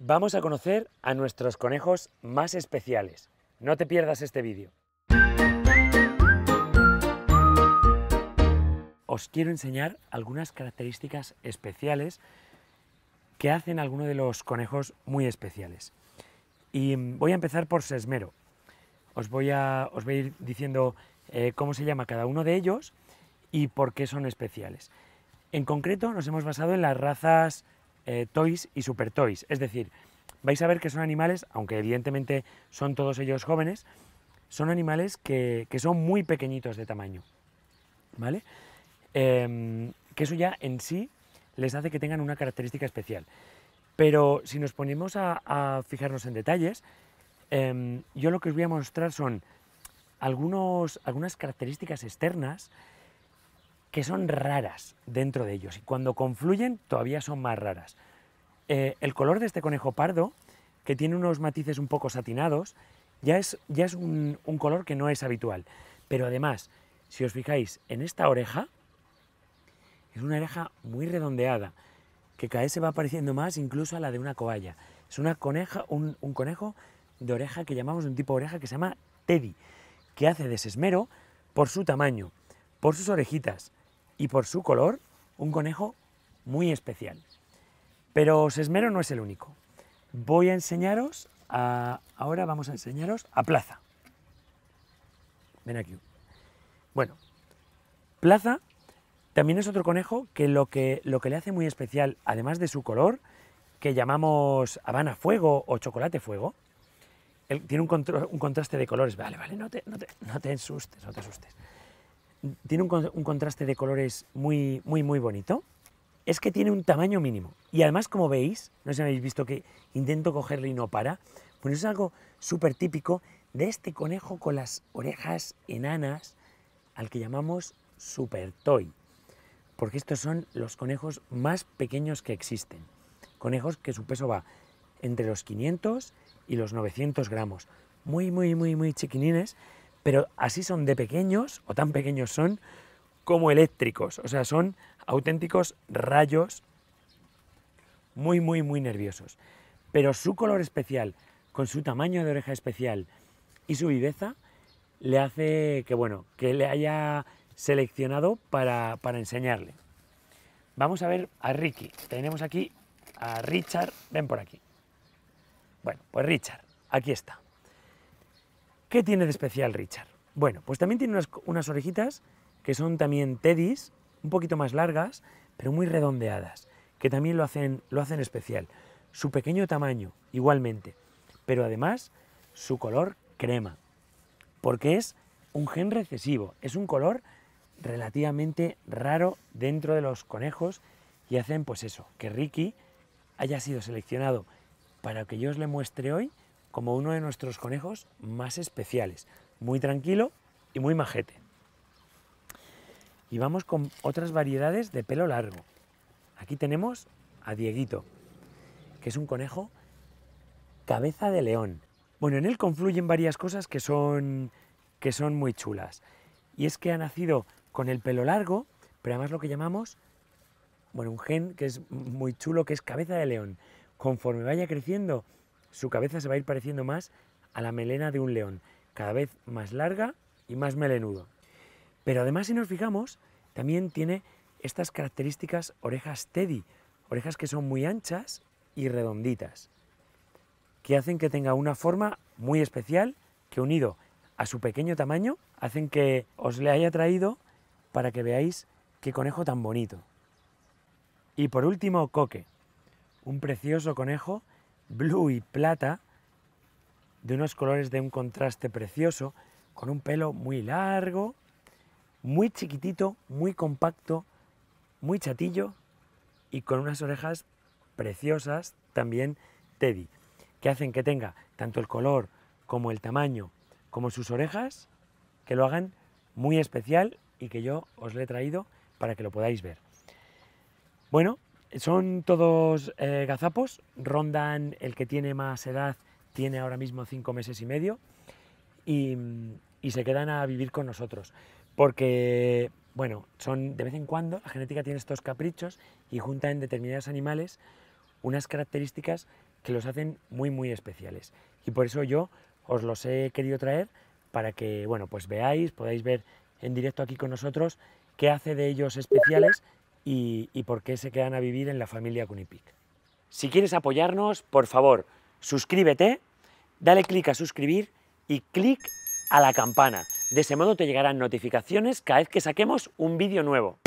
Vamos a conocer a nuestros conejos más especiales. No te pierdas este vídeo. Os quiero enseñar algunas características especiales que hacen algunos de los conejos muy especiales. Y mm, voy a empezar por Sesmero. Os voy a, os voy a ir diciendo eh, cómo se llama cada uno de ellos y por qué son especiales. En concreto nos hemos basado en las razas eh, toys y super toys. Es decir, vais a ver que son animales, aunque evidentemente son todos ellos jóvenes, son animales que, son muy pequeñitos de tamaño. ¿Vale? Em, que eso ya en sí les hace que tengan una característica especial. Pero si nos ponemos a, fijarnos en detalles, em, yo lo que os voy a mostrar son algunos, algunas características externas que son raras dentro de ellos y cuando confluyen todavía son más raras. Eh, el color de este conejo pardo, que tiene unos matices un poco satinados, ya es, ya es un, color que no es habitual. Pero además, si os fijáis en esta oreja, es una oreja muy redondeada, que cada vez se va apareciendo más incluso a la de una coalla. Es una coneja, un, conejo de oreja que llamamos un tipo de oreja que se llama Teddy, que hace desesmero por su tamaño, por sus orejitas, y por su color, un conejo muy especial. Pero Sesmero no es el único. Voy a enseñaros, a, ahora vamos a enseñaros a Plaza. Ven aquí. Bueno, Plaza también es otro conejo que lo, que lo que le hace muy especial, además de su color, que llamamos Habana Fuego o Chocolate Fuego, tiene un, contraste de colores. Vale, vale, no no te asustes, no te asustes tiene un, contraste de colores muy, muy, muy bonito. Es que tiene un tamaño mínimo. Y además, como veis, no sé si habéis visto que intento cogerle y no para, pues es algo súper típico de este conejo con las orejas enanas, al que llamamos Super Toy. Porque estos son los conejos más pequeños que existen. Conejos que su peso va entre los 500 y los 900 gramos. Muy, muy, muy, muy chiquinines pero así son de pequeños, o tan pequeños son, como eléctricos. O sea, son auténticos rayos muy, muy, muy nerviosos. Pero su color especial, con su tamaño de oreja especial y su viveza, le hace que, bueno, que le haya seleccionado para, para enseñarle. Vamos a ver a Ricky. Tenemos aquí a Richard. Ven por aquí. Bueno, pues Richard, aquí está. ¿Qué tiene de especial Richard? Bueno, pues también tiene unas, orejitas que son también tedis, un poquito más largas, pero muy redondeadas, que también lo hacen, lo hacen especial. Su pequeño tamaño, igualmente, pero además su color crema, porque es un gen recesivo, es un color relativamente raro dentro de los conejos y hacen pues eso, que Ricky haya sido seleccionado para que yo os le muestre hoy como uno de nuestros conejos más especiales, muy tranquilo y muy majete. Y vamos con otras variedades de pelo largo. Aquí tenemos a Dieguito, que es un conejo cabeza de león. Bueno, en él confluyen varias cosas que son, que son muy chulas. Y es que ha nacido con el pelo largo, pero además lo que llamamos, bueno, un gen que es muy chulo, que es cabeza de león. Conforme vaya creciendo, su cabeza se va a ir pareciendo más a la melena de un león, cada vez más larga y más melenudo. Pero además, si nos fijamos, también tiene estas características orejas teddy, orejas que son muy anchas y redonditas, que hacen que tenga una forma muy especial que unido a su pequeño tamaño hacen que os le haya traído para que veáis qué conejo tan bonito. Y por último, Coque, un precioso conejo blue y plata, de unos colores de un contraste precioso, con un pelo muy largo, muy chiquitito, muy compacto, muy chatillo y con unas orejas preciosas también Teddy, que hacen que tenga tanto el color como el tamaño, como sus orejas, que lo hagan muy especial y que yo os lo he traído para que lo podáis ver. Bueno, son todos eh, gazapos, rondan el que tiene más edad, tiene ahora mismo cinco meses y medio, y, mm, y, se quedan a vivir con nosotros. Porque, bueno, son de vez en cuando, la genética tiene estos caprichos y junta en determinados animales unas características que los hacen muy, muy especiales. Y por eso yo os los he querido traer para que, bueno, pues veáis, podáis ver en directo aquí con nosotros qué hace de ellos especiales y, por qué se quedan a vivir en la familia Cunipic. Si quieres apoyarnos, por favor, suscríbete, dale clic a suscribir y clic a la campana. De ese modo te llegarán notificaciones cada vez que saquemos un vídeo nuevo.